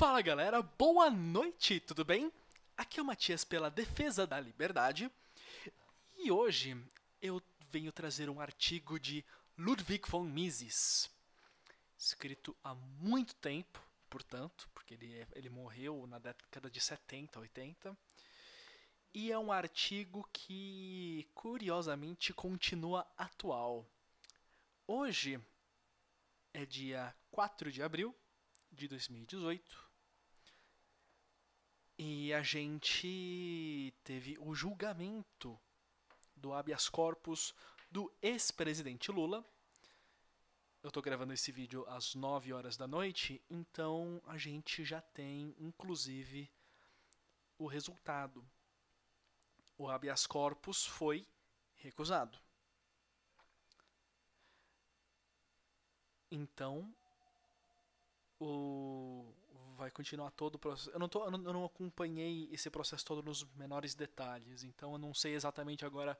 Fala galera, boa noite, tudo bem? Aqui é o Matias pela Defesa da Liberdade e hoje eu venho trazer um artigo de Ludwig von Mises, escrito há muito tempo, portanto, porque ele, é, ele morreu na década de 70, 80, e é um artigo que curiosamente continua atual. Hoje é dia 4 de abril de 2018 e a gente teve o julgamento do habeas corpus do ex-presidente Lula. Eu tô gravando esse vídeo às 9 horas da noite, então a gente já tem inclusive o resultado. O habeas corpus foi recusado. Então, o vai continuar todo o processo. Eu não, tô, eu não, eu não acompanhei esse processo todo nos menores detalhes, então eu não sei exatamente agora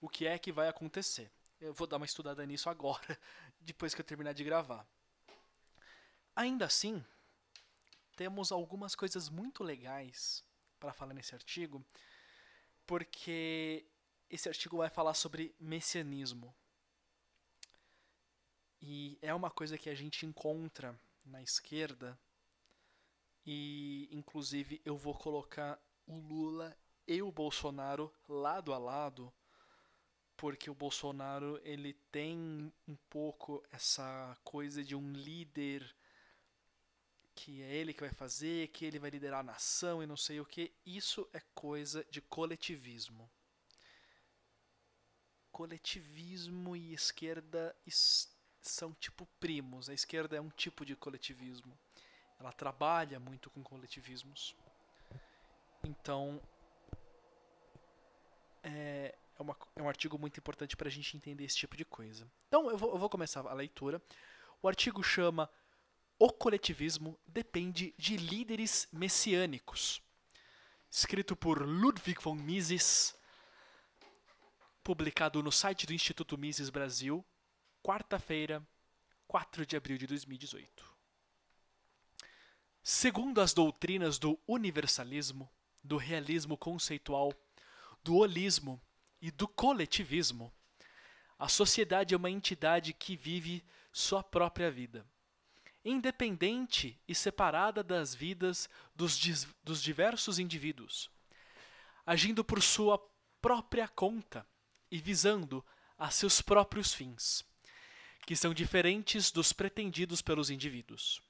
o que é que vai acontecer. Eu vou dar uma estudada nisso agora, depois que eu terminar de gravar. Ainda assim, temos algumas coisas muito legais para falar nesse artigo, porque esse artigo vai falar sobre messianismo. E é uma coisa que a gente encontra na esquerda e, inclusive, eu vou colocar o Lula e o Bolsonaro lado a lado, porque o Bolsonaro ele tem um pouco essa coisa de um líder que é ele que vai fazer, que ele vai liderar a nação e não sei o que. Isso é coisa de coletivismo. Coletivismo e esquerda são tipo primos. A esquerda é um tipo de coletivismo ela trabalha muito com coletivismos. Então, é, é, uma, é um artigo muito importante para a gente entender esse tipo de coisa. Então, eu vou, eu vou começar a leitura. O artigo chama O Coletivismo Depende de Líderes Messiânicos, escrito por Ludwig von Mises, publicado no site do Instituto Mises Brasil, quarta-feira, 4 de abril de 2018. Segundo as doutrinas do universalismo, do realismo conceitual, do holismo e do coletivismo, a sociedade é uma entidade que vive sua própria vida, independente e separada das vidas dos, dos diversos indivíduos, agindo por sua própria conta e visando a seus próprios fins, que são diferentes dos pretendidos pelos indivíduos.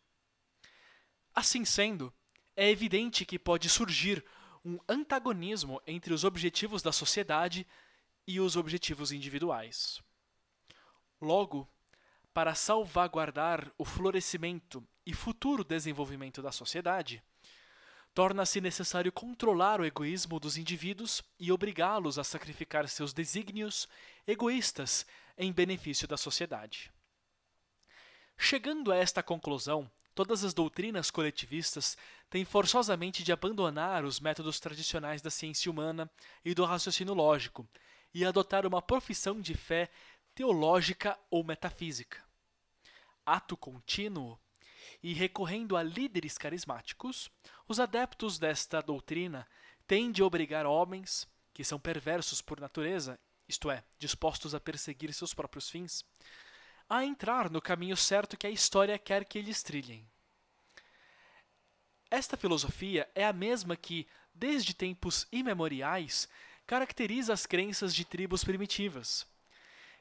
Assim sendo, é evidente que pode surgir um antagonismo entre os objetivos da sociedade e os objetivos individuais. Logo, para salvaguardar o florescimento e futuro desenvolvimento da sociedade, torna-se necessário controlar o egoísmo dos indivíduos e obrigá-los a sacrificar seus desígnios egoístas em benefício da sociedade. Chegando a esta conclusão, Todas as doutrinas coletivistas têm forçosamente de abandonar os métodos tradicionais da ciência humana e do raciocínio lógico e adotar uma profissão de fé teológica ou metafísica. Ato contínuo e recorrendo a líderes carismáticos, os adeptos desta doutrina têm de obrigar homens, que são perversos por natureza, isto é, dispostos a perseguir seus próprios fins, a entrar no caminho certo que a história quer que eles trilhem. Esta filosofia é a mesma que, desde tempos imemoriais, caracteriza as crenças de tribos primitivas.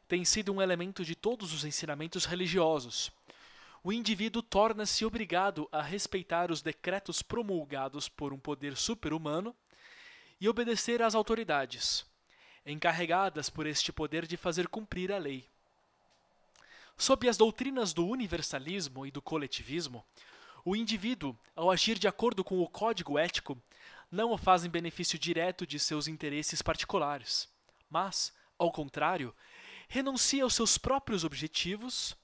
Tem sido um elemento de todos os ensinamentos religiosos. O indivíduo torna-se obrigado a respeitar os decretos promulgados por um poder super-humano e obedecer às autoridades, encarregadas por este poder de fazer cumprir a lei. Sob as doutrinas do universalismo e do coletivismo, o indivíduo, ao agir de acordo com o código ético, não o faz em benefício direto de seus interesses particulares, mas, ao contrário, renuncia aos seus próprios objetivos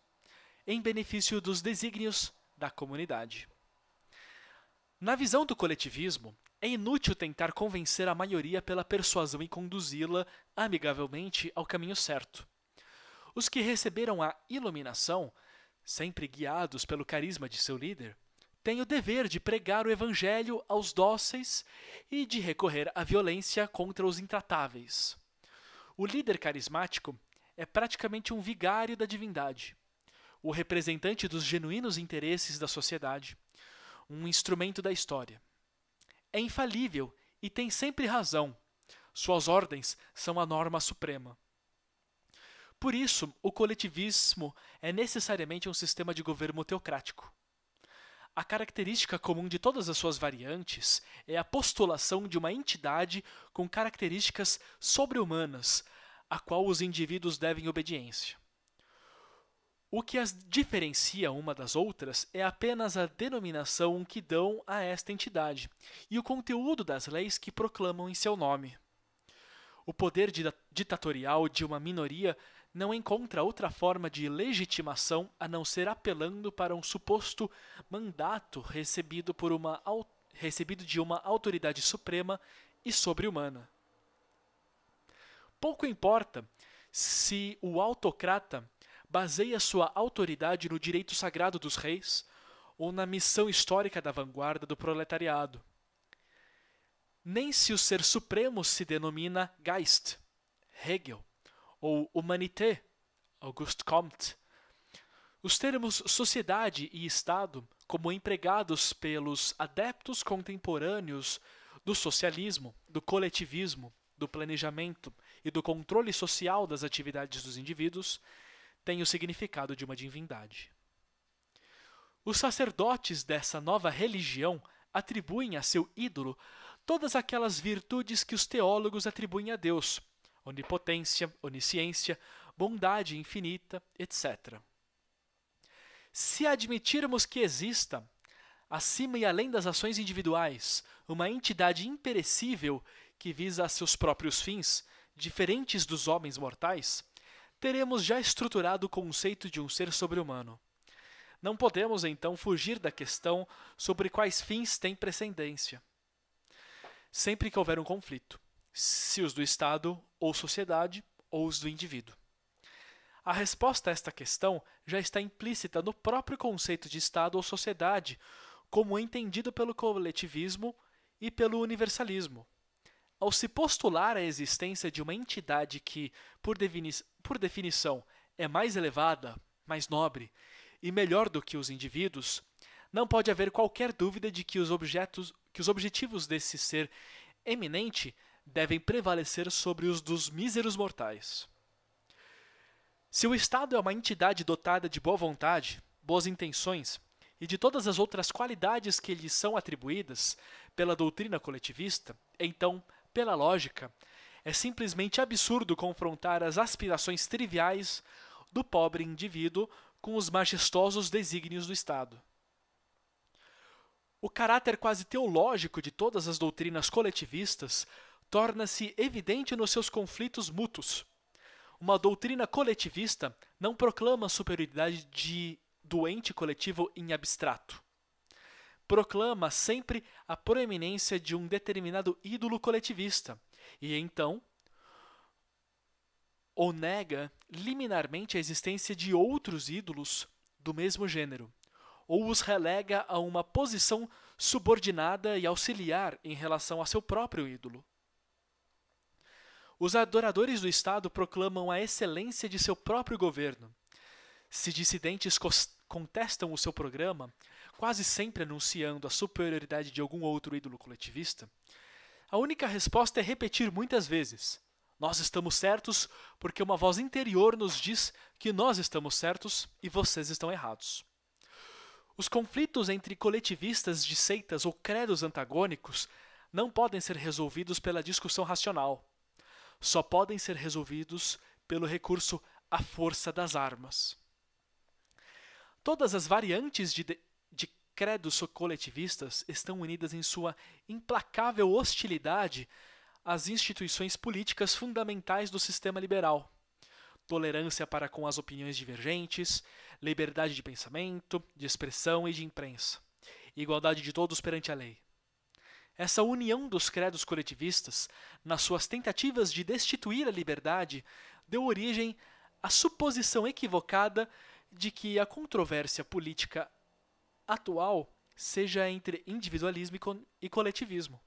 em benefício dos desígnios da comunidade. Na visão do coletivismo, é inútil tentar convencer a maioria pela persuasão e conduzi-la amigavelmente ao caminho certo. Os que receberam a iluminação, sempre guiados pelo carisma de seu líder, têm o dever de pregar o evangelho aos dóceis e de recorrer à violência contra os intratáveis. O líder carismático é praticamente um vigário da divindade, o representante dos genuínos interesses da sociedade, um instrumento da história. É infalível e tem sempre razão. Suas ordens são a norma suprema. Por isso, o coletivismo é necessariamente um sistema de governo teocrático. A característica comum de todas as suas variantes é a postulação de uma entidade com características sobre-humanas, a qual os indivíduos devem obediência. O que as diferencia uma das outras é apenas a denominação que dão a esta entidade e o conteúdo das leis que proclamam em seu nome. O poder ditatorial de uma minoria não encontra outra forma de legitimação a não ser apelando para um suposto mandato recebido, por uma, recebido de uma autoridade suprema e sobre-humana. Pouco importa se o autocrata baseia sua autoridade no direito sagrado dos reis ou na missão histórica da vanguarda do proletariado. Nem se o ser supremo se denomina Geist, Hegel, ou humanité, Auguste Comte. Os termos sociedade e Estado, como empregados pelos adeptos contemporâneos do socialismo, do coletivismo, do planejamento e do controle social das atividades dos indivíduos, têm o significado de uma divindade. Os sacerdotes dessa nova religião atribuem a seu ídolo todas aquelas virtudes que os teólogos atribuem a Deus, onipotência, onisciência, bondade infinita, etc. Se admitirmos que exista, acima e além das ações individuais, uma entidade imperecível que visa a seus próprios fins, diferentes dos homens mortais, teremos já estruturado o conceito de um ser sobre-humano. Não podemos, então, fugir da questão sobre quais fins têm precedência. Sempre que houver um conflito, se os do Estado ou sociedade, ou os do indivíduo. A resposta a esta questão já está implícita no próprio conceito de Estado ou sociedade, como entendido pelo coletivismo e pelo universalismo. Ao se postular a existência de uma entidade que, por, defini por definição, é mais elevada, mais nobre e melhor do que os indivíduos, não pode haver qualquer dúvida de que os objetos, que os objetivos desse ser eminente devem prevalecer sobre os dos míseros mortais. Se o Estado é uma entidade dotada de boa vontade, boas intenções e de todas as outras qualidades que lhe são atribuídas pela doutrina coletivista, então, pela lógica, é simplesmente absurdo confrontar as aspirações triviais do pobre indivíduo com os majestosos desígnios do Estado. O caráter quase teológico de todas as doutrinas coletivistas torna-se evidente nos seus conflitos mútuos. Uma doutrina coletivista não proclama a superioridade de doente coletivo em abstrato. Proclama sempre a proeminência de um determinado ídolo coletivista e então ou nega liminarmente a existência de outros ídolos do mesmo gênero, ou os relega a uma posição subordinada e auxiliar em relação a seu próprio ídolo. Os adoradores do Estado proclamam a excelência de seu próprio governo. Se dissidentes contestam o seu programa, quase sempre anunciando a superioridade de algum outro ídolo coletivista, a única resposta é repetir muitas vezes: Nós estamos certos porque uma voz interior nos diz que nós estamos certos e vocês estão errados. Os conflitos entre coletivistas de seitas ou credos antagônicos não podem ser resolvidos pela discussão racional só podem ser resolvidos pelo recurso à força das armas. Todas as variantes de, de, de credos coletivistas estão unidas em sua implacável hostilidade às instituições políticas fundamentais do sistema liberal. Tolerância para com as opiniões divergentes, liberdade de pensamento, de expressão e de imprensa, igualdade de todos perante a lei, essa união dos credos coletivistas, nas suas tentativas de destituir a liberdade, deu origem à suposição equivocada de que a controvérsia política atual seja entre individualismo e coletivismo.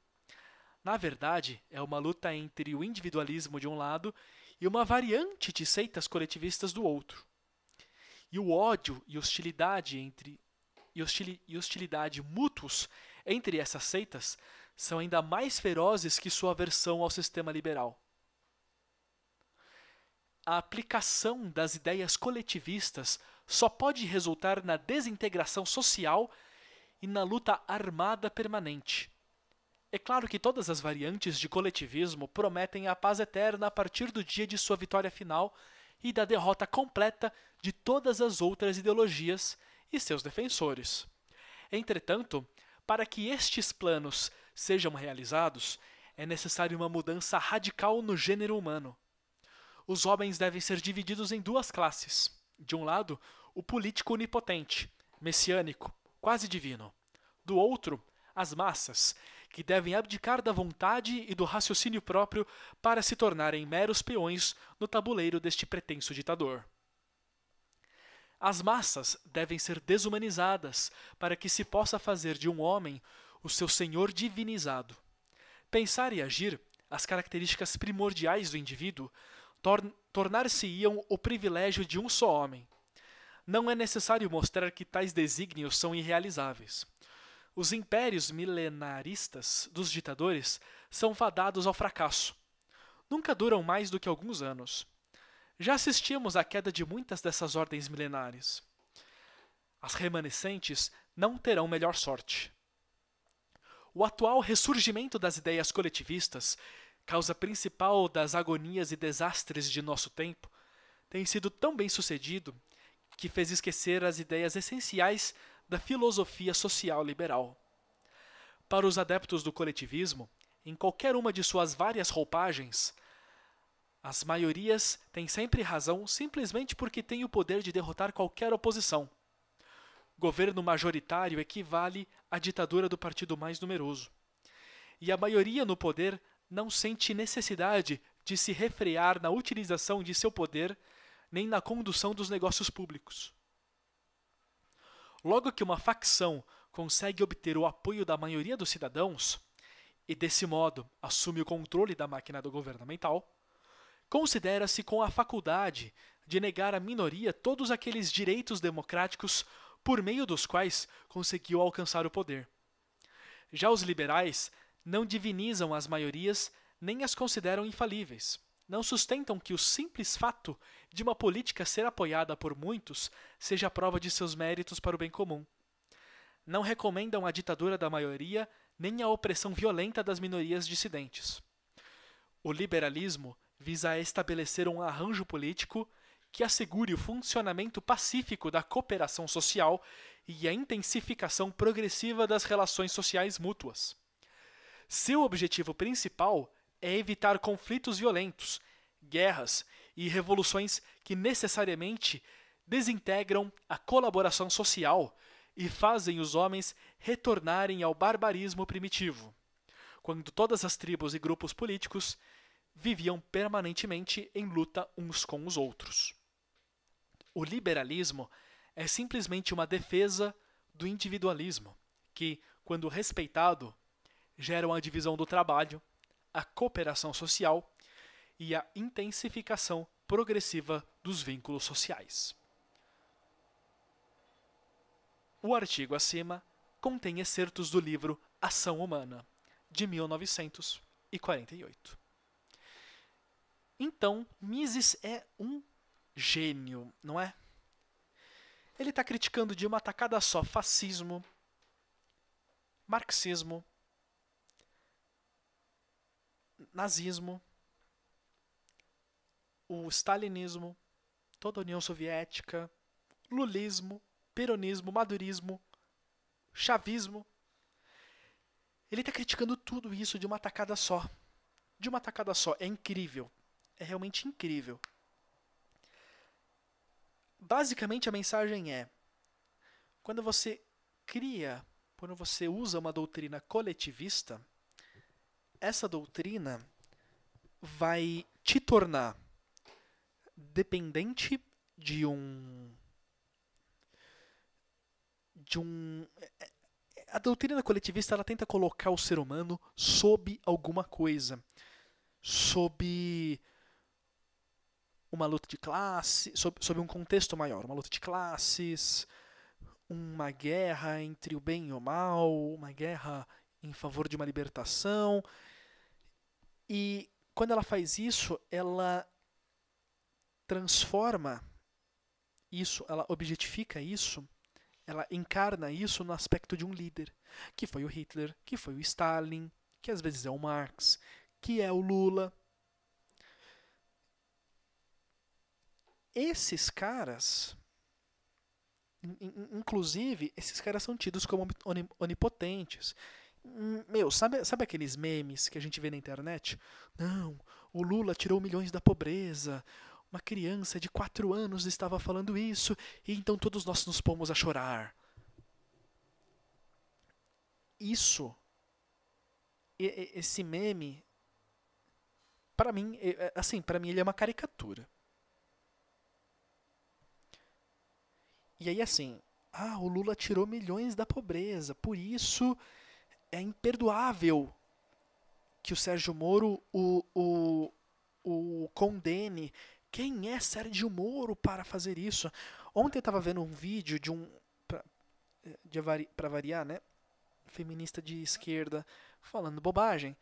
Na verdade, é uma luta entre o individualismo de um lado e uma variante de seitas coletivistas do outro. E o ódio e hostilidade entre e, hostilidade mútuos entre essas seitas são ainda mais ferozes que sua aversão ao sistema liberal. A aplicação das ideias coletivistas só pode resultar na desintegração social e na luta armada permanente. É claro que todas as variantes de coletivismo prometem a paz eterna a partir do dia de sua vitória final e da derrota completa de todas as outras ideologias e seus defensores. Entretanto, para que estes planos sejam realizados, é necessária uma mudança radical no gênero humano. Os homens devem ser divididos em duas classes. De um lado, o político onipotente, messiânico, quase divino. Do outro, as massas, que devem abdicar da vontade e do raciocínio próprio para se tornarem meros peões no tabuleiro deste pretenso ditador. As massas devem ser desumanizadas para que se possa fazer de um homem o seu senhor divinizado. Pensar e agir, as características primordiais do indivíduo, tor tornar-se-iam o privilégio de um só homem. Não é necessário mostrar que tais desígnios são irrealizáveis. Os impérios milenaristas dos ditadores são fadados ao fracasso. Nunca duram mais do que alguns anos. Já assistimos à queda de muitas dessas ordens milenares. As remanescentes não terão melhor sorte. O atual ressurgimento das ideias coletivistas, causa principal das agonias e desastres de nosso tempo, tem sido tão bem sucedido que fez esquecer as ideias essenciais da filosofia social liberal. Para os adeptos do coletivismo, em qualquer uma de suas várias roupagens, as maiorias têm sempre razão simplesmente porque têm o poder de derrotar qualquer oposição. Governo majoritário equivale a ditadura do partido mais numeroso. E a maioria no poder não sente necessidade de se refrear na utilização de seu poder nem na condução dos negócios públicos. Logo que uma facção consegue obter o apoio da maioria dos cidadãos, e desse modo assume o controle da máquina governamental, considera-se com a faculdade de negar à minoria todos aqueles direitos democráticos por meio dos quais conseguiu alcançar o poder. Já os liberais não divinizam as maiorias nem as consideram infalíveis. Não sustentam que o simples fato de uma política ser apoiada por muitos seja prova de seus méritos para o bem comum. Não recomendam a ditadura da maioria nem a opressão violenta das minorias dissidentes. O liberalismo visa estabelecer um arranjo político que assegure o funcionamento pacífico da cooperação social e a intensificação progressiva das relações sociais mútuas. Seu objetivo principal é evitar conflitos violentos, guerras e revoluções que necessariamente desintegram a colaboração social e fazem os homens retornarem ao barbarismo primitivo, quando todas as tribos e grupos políticos viviam permanentemente em luta uns com os outros. O liberalismo é simplesmente uma defesa do individualismo, que, quando respeitado, geram a divisão do trabalho, a cooperação social e a intensificação progressiva dos vínculos sociais. O artigo acima contém excertos do livro Ação Humana, de 1948. Então, Mises é um gênio, não é? Ele está criticando de uma tacada só fascismo, marxismo, nazismo, o stalinismo, toda a União Soviética, lulismo, peronismo, madurismo, chavismo. Ele está criticando tudo isso de uma tacada só. De uma tacada só. É incrível. É realmente incrível basicamente a mensagem é: quando você cria, quando você usa uma doutrina coletivista, essa doutrina vai te tornar dependente de um de um a doutrina coletivista ela tenta colocar o ser humano sob alguma coisa sob uma luta de classe, sobre sob um contexto maior, uma luta de classes, uma guerra entre o bem e o mal, uma guerra em favor de uma libertação. E quando ela faz isso, ela transforma isso, ela objetifica isso, ela encarna isso no aspecto de um líder, que foi o Hitler, que foi o Stalin, que às vezes é o Marx, que é o Lula, Esses caras, inclusive, esses caras são tidos como onipotentes. Hum, meu, sabe, sabe aqueles memes que a gente vê na internet? Não, o Lula tirou milhões da pobreza. Uma criança de 4 anos estava falando isso, e então todos nós nos pomos a chorar. Isso, esse meme, para mim, é, é, assim, para mim ele é uma caricatura. E aí, assim, ah, o Lula tirou milhões da pobreza, por isso é imperdoável que o Sérgio Moro o, o, o condene. Quem é Sérgio Moro para fazer isso? Ontem eu estava vendo um vídeo de um. para variar, né? Feminista de esquerda falando bobagem.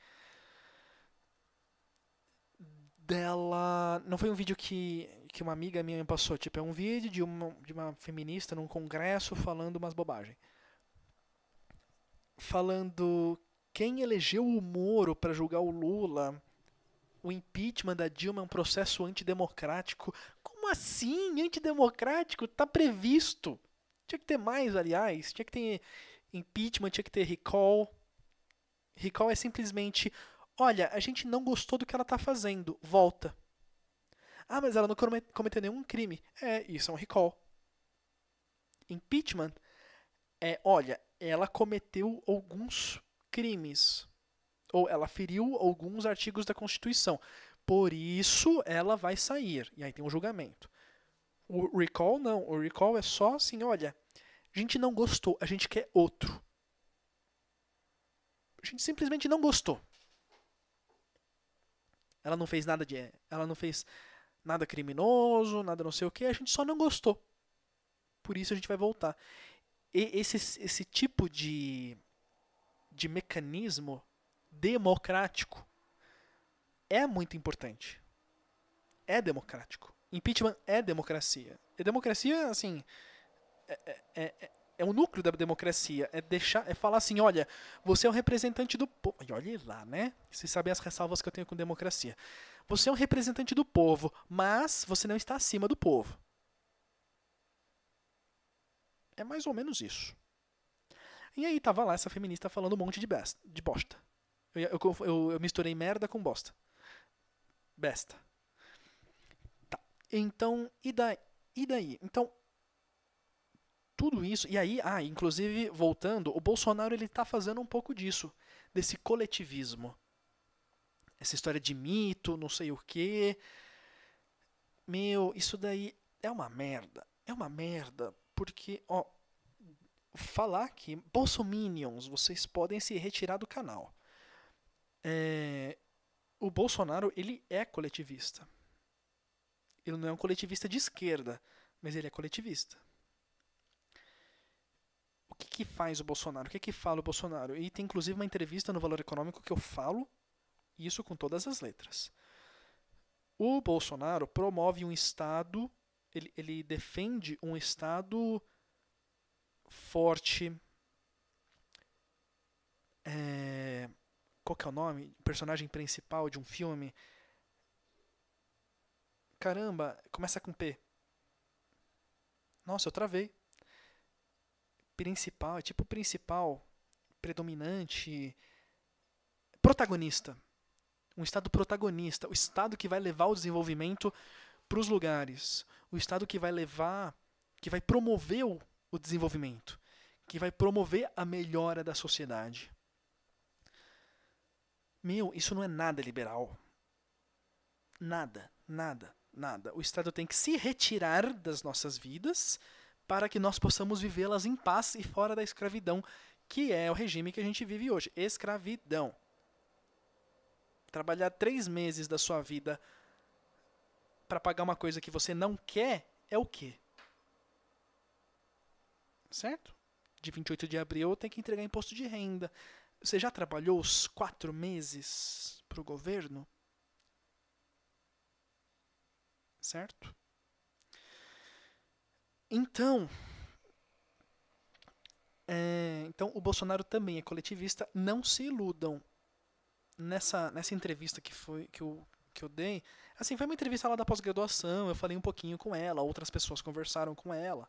Dela. Não foi um vídeo que que uma amiga minha me passou. Tipo, é um vídeo de uma, de uma feminista num congresso falando umas bobagens. Falando quem elegeu o Moro para julgar o Lula, o impeachment da Dilma é um processo antidemocrático. Como assim? Antidemocrático? Tá previsto. Tinha que ter mais, aliás. Tinha que ter impeachment, tinha que ter recall. Recall é simplesmente: olha, a gente não gostou do que ela tá fazendo, volta. Ah, mas ela não cometeu nenhum crime. É, isso é um recall. Impeachment é, olha, ela cometeu alguns crimes. Ou ela feriu alguns artigos da Constituição. Por isso ela vai sair. E aí tem um julgamento. O recall não. O recall é só assim, olha, a gente não gostou, a gente quer outro. A gente simplesmente não gostou. Ela não fez nada de. Ela não fez nada criminoso, nada não sei o que, a gente só não gostou. Por isso a gente vai voltar. E esse, esse tipo de, de mecanismo democrático é muito importante. É democrático. Impeachment é democracia. E democracia, assim, é, é, é, é o núcleo da democracia. É deixar, é falar assim, olha, você é o representante do povo. E olhe lá, né? Vocês sabem as ressalvas que eu tenho com democracia. Você é um representante do povo, mas você não está acima do povo. É mais ou menos isso. E aí tava lá essa feminista falando um monte de, best, de bosta. Eu, eu, eu, eu misturei merda com bosta. Besta. Tá. Então, e daí? E daí? Então, tudo isso. E aí, ah, inclusive, voltando, o Bolsonaro ele tá fazendo um pouco disso, desse coletivismo essa história de mito, não sei o quê. Meu, isso daí é uma merda. É uma merda, porque, ó, falar que bolsominions, vocês podem se retirar do canal. É, o Bolsonaro, ele é coletivista. Ele não é um coletivista de esquerda, mas ele é coletivista. O que, que faz o Bolsonaro? O que, que fala o Bolsonaro? E tem inclusive uma entrevista no Valor Econômico que eu falo isso com todas as letras. O Bolsonaro promove um Estado, ele, ele defende um Estado forte. É, qual que é o nome? Personagem principal de um filme. Caramba, começa com P. Nossa, eu travei. Principal, é tipo principal, predominante, protagonista um Estado protagonista, o Estado que vai levar o desenvolvimento para os lugares, o Estado que vai levar, que vai promover o, o desenvolvimento, que vai promover a melhora da sociedade. Meu, isso não é nada liberal. Nada, nada, nada. O Estado tem que se retirar das nossas vidas para que nós possamos vivê-las em paz e fora da escravidão, que é o regime que a gente vive hoje. Escravidão trabalhar três meses da sua vida para pagar uma coisa que você não quer é o quê? Certo? De 28 de abril tem que entregar imposto de renda. Você já trabalhou os quatro meses para o governo? Certo? Então, é, então o Bolsonaro também é coletivista. Não se iludam nessa, nessa entrevista que foi que eu, que eu dei, assim, foi uma entrevista lá da pós-graduação, eu falei um pouquinho com ela, outras pessoas conversaram com ela.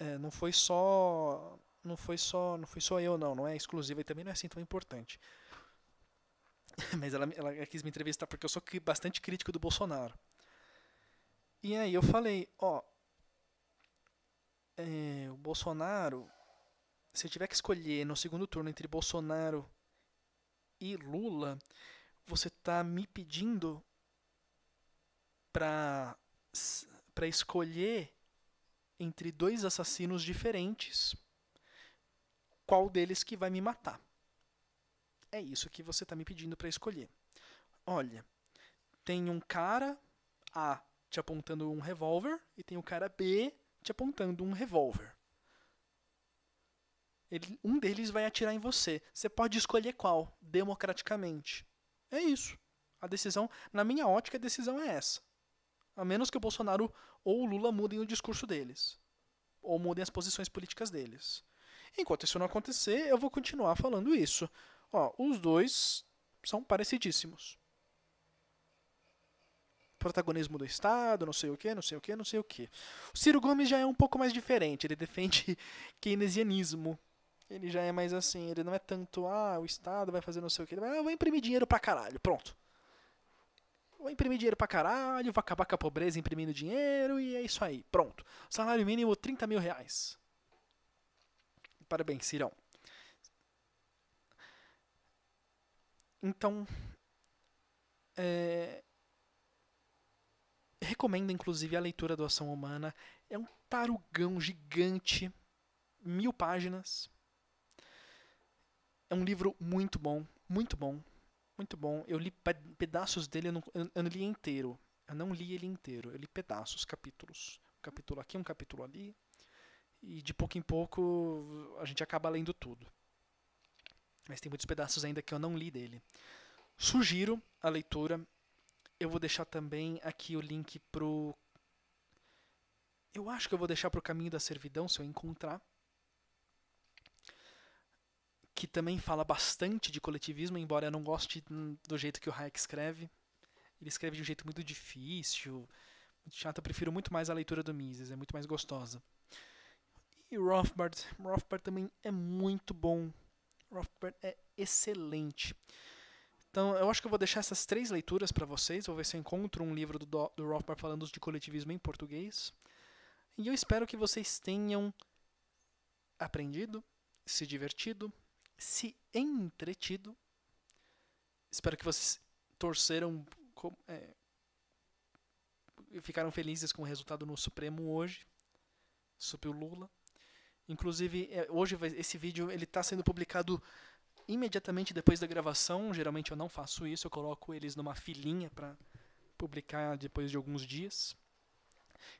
É, não foi só não foi só não foi só eu não, não é exclusiva e também não é assim tão importante. Mas ela, ela quis me entrevistar porque eu sou bastante crítico do Bolsonaro. E aí eu falei, ó, é, o Bolsonaro, se eu tiver que escolher no segundo turno entre Bolsonaro e Lula, você está me pedindo para para escolher entre dois assassinos diferentes qual deles que vai me matar. É isso que você está me pedindo para escolher. Olha, tem um cara A te apontando um revólver e tem o um cara B te apontando um revólver. Ele, um deles vai atirar em você. Você pode escolher qual, democraticamente. É isso. A decisão, na minha ótica, a decisão é essa. A menos que o Bolsonaro ou o Lula mudem o discurso deles, ou mudem as posições políticas deles. Enquanto isso não acontecer, eu vou continuar falando isso. Ó, os dois são parecidíssimos. Protagonismo do Estado, não sei o que, não sei o que, não sei o que. O Ciro Gomes já é um pouco mais diferente. Ele defende keynesianismo, ele já é mais assim, ele não é tanto, ah, o Estado vai fazer não sei o que, ele vai, ah, eu vou imprimir dinheiro pra caralho, pronto. Vou imprimir dinheiro pra caralho, vou acabar com a pobreza imprimindo dinheiro e é isso aí, pronto. Salário mínimo 30 mil reais. Parabéns, Cirão. Então, é... recomendo inclusive a leitura do Ação Humana. É um tarugão gigante, mil páginas, é um livro muito bom, muito bom, muito bom. Eu li pedaços dele, eu não, eu, eu não li inteiro. Eu não li ele inteiro, eu li pedaços, capítulos. Um capítulo aqui, um capítulo ali. E de pouco em pouco a gente acaba lendo tudo. Mas tem muitos pedaços ainda que eu não li dele. Sugiro a leitura. Eu vou deixar também aqui o link pro. Eu acho que eu vou deixar pro Caminho da Servidão, se eu encontrar que também fala bastante de coletivismo, embora eu não goste do jeito que o Hayek escreve. Ele escreve de um jeito muito difícil, muito chato. Eu prefiro muito mais a leitura do Mises, é muito mais gostosa. E Rothbard, Rothbard também é muito bom. Rothbard é excelente. Então, eu acho que eu vou deixar essas três leituras para vocês. Vou ver se eu encontro um livro do, do, do Rothbard falando de coletivismo em português. E eu espero que vocês tenham aprendido, se divertido se entretido. Espero que vocês torceram. Com, é, ficaram felizes com o resultado no Supremo hoje. Sobre o Lula. Inclusive, é, hoje esse vídeo ele está sendo publicado imediatamente depois da gravação. Geralmente eu não faço isso, eu coloco eles numa filinha para publicar depois de alguns dias.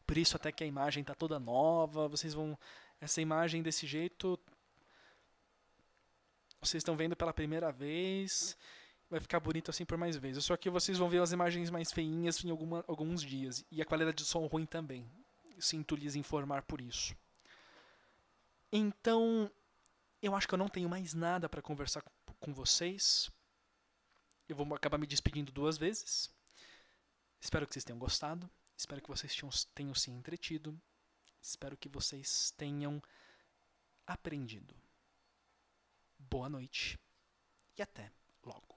Por isso até que a imagem está toda nova. Vocês vão essa imagem desse jeito vocês estão vendo pela primeira vez. Vai ficar bonito assim por mais vezes. Só que vocês vão ver as imagens mais feinhas em alguma, alguns dias. E a qualidade de som ruim também. Sinto lhes informar por isso. Então, eu acho que eu não tenho mais nada para conversar com vocês. Eu vou acabar me despedindo duas vezes. Espero que vocês tenham gostado. Espero que vocês tenham, tenham se entretido. Espero que vocês tenham aprendido boa noite e até logo.